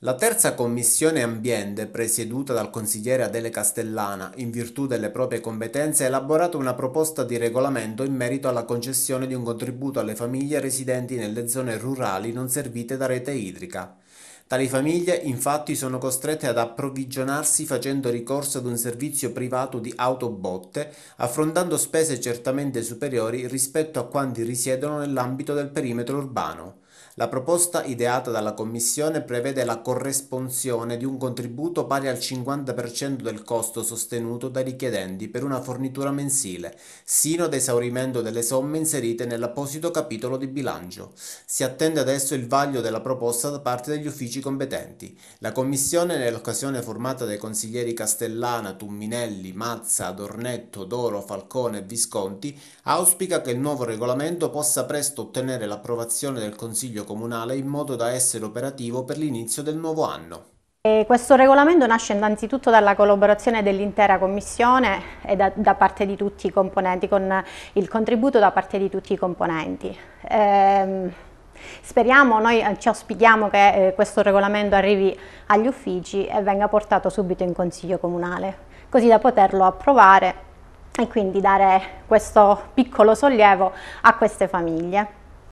La terza commissione ambiente, presieduta dal consigliere Adele Castellana, in virtù delle proprie competenze, ha elaborato una proposta di regolamento in merito alla concessione di un contributo alle famiglie residenti nelle zone rurali non servite da rete idrica. Tali famiglie infatti sono costrette ad approvvigionarsi facendo ricorso ad un servizio privato di autobotte, affrontando spese certamente superiori rispetto a quanti risiedono nell'ambito del perimetro urbano. La proposta ideata dalla Commissione prevede la corresponsione di un contributo pari al 50% del costo sostenuto dai richiedenti per una fornitura mensile, sino ad esaurimento delle somme inserite nell'apposito capitolo di bilancio. Si attende adesso il vaglio della proposta da parte degli uffici competenti. La Commissione, nell'occasione formata dai consiglieri Castellana, Tumminelli, Mazza, Adornetto, Doro, Falcone e Visconti, auspica che il nuovo regolamento possa presto ottenere l'approvazione del Consiglio Consiglio Comunale in modo da essere operativo per l'inizio del nuovo anno. Questo regolamento nasce innanzitutto dalla collaborazione dell'intera Commissione e da, da, parte di tutti i componenti, con il contributo da parte di tutti i componenti. Ehm, speriamo, noi eh, ci auspichiamo che eh, questo regolamento arrivi agli uffici e venga portato subito in Consiglio Comunale, così da poterlo approvare e quindi dare questo piccolo sollievo a queste famiglie.